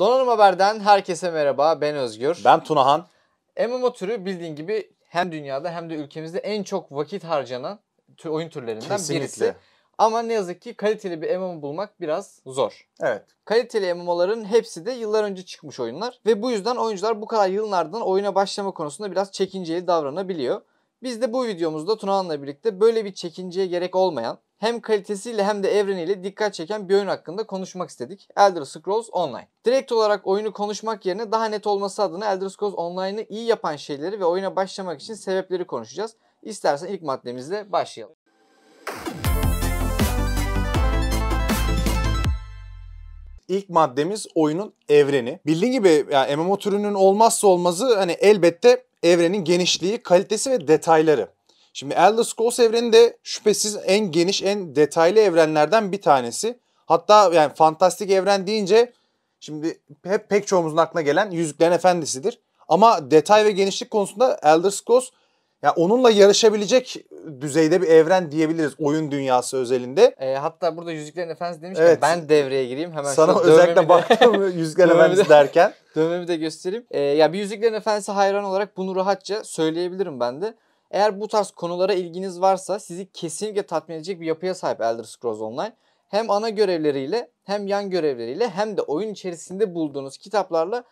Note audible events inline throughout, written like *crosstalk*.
Donanım Haber'den herkese merhaba. Ben Özgür. Ben Tunahan. MMO türü bildiğin gibi hem dünyada hem de ülkemizde en çok vakit harcanan oyun türlerinden Kesinlikle. birisi. Ama ne yazık ki kaliteli bir MMO bulmak biraz zor. Evet. Kaliteli MMO'ların hepsi de yıllar önce çıkmış oyunlar ve bu yüzden oyuncular bu kadar yılın ardından oyuna başlama konusunda biraz çekinceli davranabiliyor. Biz de bu videomuzda Tunahan'la birlikte böyle bir çekinceye gerek olmayan hem kalitesiyle hem de evreniyle dikkat çeken bir oyun hakkında konuşmak istedik. Elder Scrolls Online. Direkt olarak oyunu konuşmak yerine daha net olması adına Elder Scrolls Online'ı iyi yapan şeyleri ve oyuna başlamak için sebepleri konuşacağız. İstersen ilk maddemizle başlayalım. İlk maddemiz oyunun evreni. Bildiğin gibi yani MMO türünün olmazsa olmazı hani elbette evrenin genişliği, kalitesi ve detayları. Şimdi Elder Scrolls evreni de şüphesiz en geniş, en detaylı evrenlerden bir tanesi. Hatta yani fantastik evren deyince şimdi hep pek çoğumuzun aklına gelen Yüzüklerin Efendisi'dir. Ama detay ve genişlik konusunda Elder Scrolls ya onunla yarışabilecek düzeyde bir evren diyebiliriz oyun dünyası özelinde. E, hatta burada Yüzüklerin Efendisi demişken evet. ben devreye gireyim hemen. Sana özellikle baktım *laughs* Yüzüklerin Efendisi derken. *laughs* Dövmemi de göstereyim. E, ya bir Yüzüklerin Efendisi hayran olarak bunu rahatça söyleyebilirim ben de. Eğer bu tarz konulara ilginiz varsa sizi kesinlikle tatmin edecek bir yapıya sahip Elder Scrolls Online. Hem ana görevleriyle hem yan görevleriyle hem de oyun içerisinde bulduğunuz kitaplarla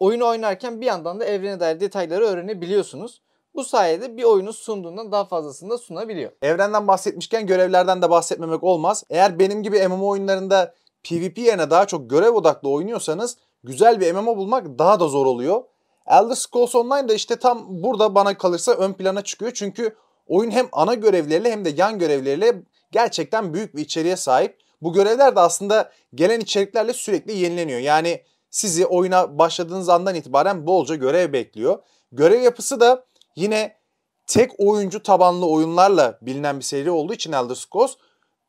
oyunu oynarken bir yandan da evrene dair detayları öğrenebiliyorsunuz. Bu sayede bir oyunu sunduğundan daha fazlasını da sunabiliyor. Evrenden bahsetmişken görevlerden de bahsetmemek olmaz. Eğer benim gibi MMO oyunlarında PvP yerine daha çok görev odaklı oynuyorsanız güzel bir MMO bulmak daha da zor oluyor. Elder Scrolls Online da işte tam burada bana kalırsa ön plana çıkıyor. Çünkü oyun hem ana görevleriyle hem de yan görevleriyle gerçekten büyük bir içeriğe sahip. Bu görevler de aslında gelen içeriklerle sürekli yenileniyor. Yani sizi oyuna başladığınız andan itibaren bolca görev bekliyor. Görev yapısı da yine tek oyuncu tabanlı oyunlarla bilinen bir seri olduğu için Elder Scrolls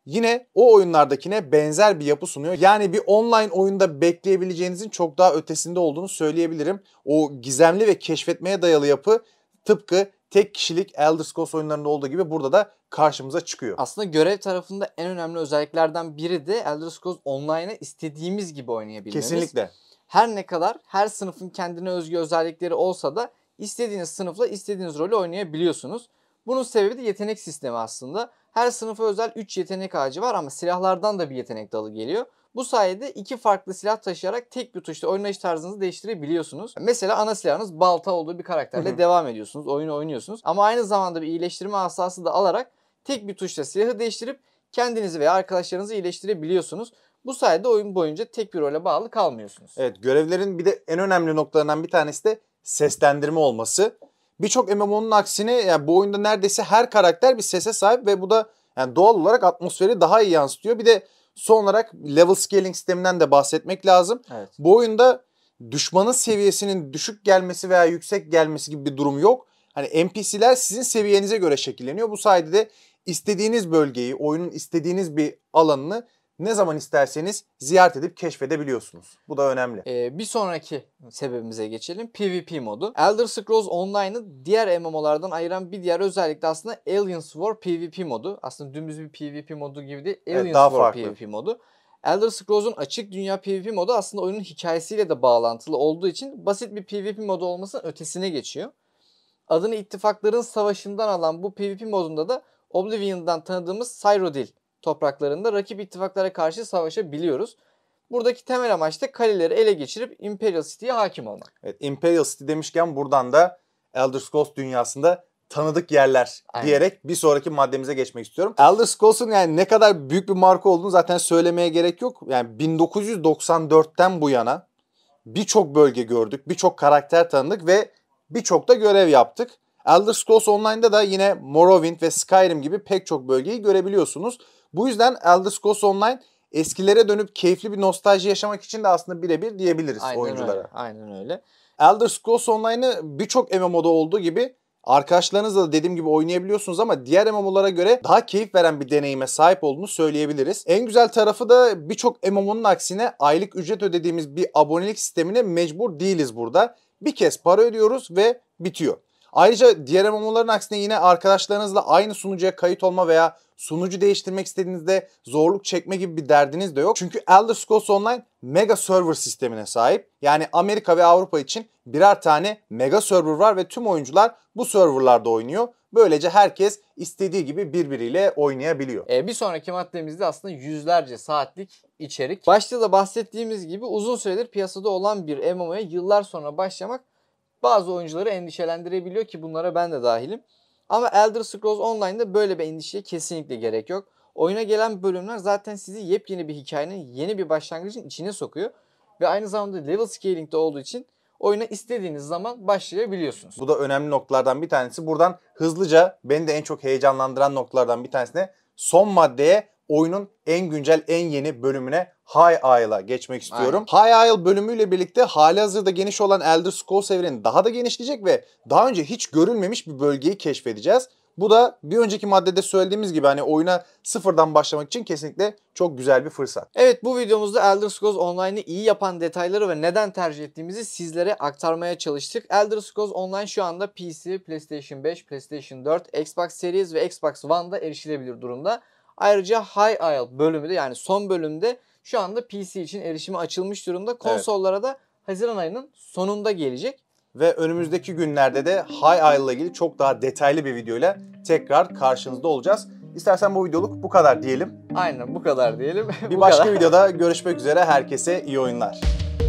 yine o oyunlardakine benzer bir yapı sunuyor. Yani bir online oyunda bekleyebileceğinizin çok daha ötesinde olduğunu söyleyebilirim. O gizemli ve keşfetmeye dayalı yapı tıpkı tek kişilik Elder Scrolls oyunlarında olduğu gibi burada da karşımıza çıkıyor. Aslında görev tarafında en önemli özelliklerden biri de Elder Scrolls Online'ı istediğimiz gibi oynayabilmemiz. Kesinlikle. Her ne kadar her sınıfın kendine özgü özellikleri olsa da istediğiniz sınıfla istediğiniz rolü oynayabiliyorsunuz. Bunun sebebi de yetenek sistemi aslında. Her sınıfa özel 3 yetenek ağacı var ama silahlardan da bir yetenek dalı geliyor. Bu sayede iki farklı silah taşıyarak tek bir tuşla oynayış tarzınızı değiştirebiliyorsunuz. Mesela ana silahınız balta olduğu bir karakterle devam ediyorsunuz. Oyunu oynuyorsunuz. Ama aynı zamanda bir iyileştirme asası da alarak tek bir tuşla silahı değiştirip kendinizi veya arkadaşlarınızı iyileştirebiliyorsunuz. Bu sayede oyun boyunca tek bir role bağlı kalmıyorsunuz. Evet görevlerin bir de en önemli noktalarından bir tanesi de seslendirme olması. Birçok MMO'nun aksine yani bu oyunda neredeyse her karakter bir sese sahip ve bu da yani doğal olarak atmosferi daha iyi yansıtıyor. Bir de son olarak level scaling sisteminden de bahsetmek lazım. Evet. Bu oyunda düşmanın seviyesinin düşük gelmesi veya yüksek gelmesi gibi bir durum yok. Hani NPC'ler sizin seviyenize göre şekilleniyor. Bu sayede de istediğiniz bölgeyi, oyunun istediğiniz bir alanını ne zaman isterseniz ziyaret edip keşfedebiliyorsunuz. Bu da önemli. Ee, bir sonraki sebebimize geçelim. PvP modu. Elder Scrolls Online'ı diğer MMO'lardan ayıran bir diğer özellik de aslında Aliens War PvP modu. Aslında dümdüz bir PvP modu gibi değil. Aliens evet, daha War farklı. PvP modu. Elder Scrolls'un açık dünya PvP modu aslında oyunun hikayesiyle de bağlantılı olduğu için basit bir PvP modu olmasının ötesine geçiyor. Adını ittifakların savaşından alan bu PvP modunda da Oblivion'dan tanıdığımız Cyrodiil topraklarında rakip ittifaklara karşı savaşabiliyoruz. Buradaki temel amaç da kaleleri ele geçirip Imperial City'ye hakim olmak. Evet, Imperial City demişken buradan da Elder Scrolls dünyasında tanıdık yerler Aynen. diyerek bir sonraki maddemize geçmek istiyorum. Elder Scrolls'un yani ne kadar büyük bir marka olduğunu zaten söylemeye gerek yok. Yani 1994'ten bu yana birçok bölge gördük, birçok karakter tanıdık ve birçok da görev yaptık. Elder Scrolls Online'da da yine Morrowind ve Skyrim gibi pek çok bölgeyi görebiliyorsunuz. Bu yüzden Elder Scrolls Online eskilere dönüp keyifli bir nostalji yaşamak için de aslında birebir diyebiliriz aynen oyunculara. Öyle, aynen öyle. Elder Scrolls Online'ı birçok MMO'da olduğu gibi arkadaşlarınızla da dediğim gibi oynayabiliyorsunuz ama diğer MMO'lara göre daha keyif veren bir deneyime sahip olduğunu söyleyebiliriz. En güzel tarafı da birçok MMO'nun aksine aylık ücret ödediğimiz bir abonelik sistemine mecbur değiliz burada. Bir kez para ödüyoruz ve bitiyor. Ayrıca diğer MMO'ların aksine yine arkadaşlarınızla aynı sunucuya kayıt olma veya sunucu değiştirmek istediğinizde zorluk çekme gibi bir derdiniz de yok. Çünkü Elder Scrolls Online mega server sistemine sahip. Yani Amerika ve Avrupa için birer tane mega server var ve tüm oyuncular bu serverlarda oynuyor. Böylece herkes istediği gibi birbiriyle oynayabiliyor. E, bir sonraki maddemizde aslında yüzlerce saatlik içerik. Başta da bahsettiğimiz gibi uzun süredir piyasada olan bir MMO'ya yıllar sonra başlamak bazı oyuncuları endişelendirebiliyor ki bunlara ben de dahilim. Ama Elder Scrolls Online'da böyle bir endişeye kesinlikle gerek yok. Oyuna gelen bölümler zaten sizi yepyeni bir hikayenin yeni bir başlangıcın içine sokuyor. Ve aynı zamanda level scaling de olduğu için oyuna istediğiniz zaman başlayabiliyorsunuz. Bu da önemli noktalardan bir tanesi. Buradan hızlıca beni de en çok heyecanlandıran noktalardan bir tanesine son maddeye oyunun en güncel, en yeni bölümüne High Isle'a geçmek istiyorum. Aynen. High Isle bölümüyle birlikte hali hazırda geniş olan Elder Scrolls evreni daha da genişleyecek ve daha önce hiç görülmemiş bir bölgeyi keşfedeceğiz. Bu da bir önceki maddede söylediğimiz gibi hani oyuna sıfırdan başlamak için kesinlikle çok güzel bir fırsat. Evet bu videomuzda Elder Scrolls Online'ı iyi yapan detayları ve neden tercih ettiğimizi sizlere aktarmaya çalıştık. Elder Scrolls Online şu anda PC, PlayStation 5, PlayStation 4, Xbox Series ve Xbox One'da erişilebilir durumda. Ayrıca High Isle bölümü de yani son bölümde şu anda PC için erişimi açılmış durumda. Konsollara evet. da Haziran ayının sonunda gelecek. Ve önümüzdeki günlerde de High Isle ile ilgili çok daha detaylı bir video ile tekrar karşınızda olacağız. İstersen bu videoluk bu kadar diyelim. Aynen bu kadar diyelim. *laughs* bir başka videoda görüşmek üzere. Herkese iyi oyunlar.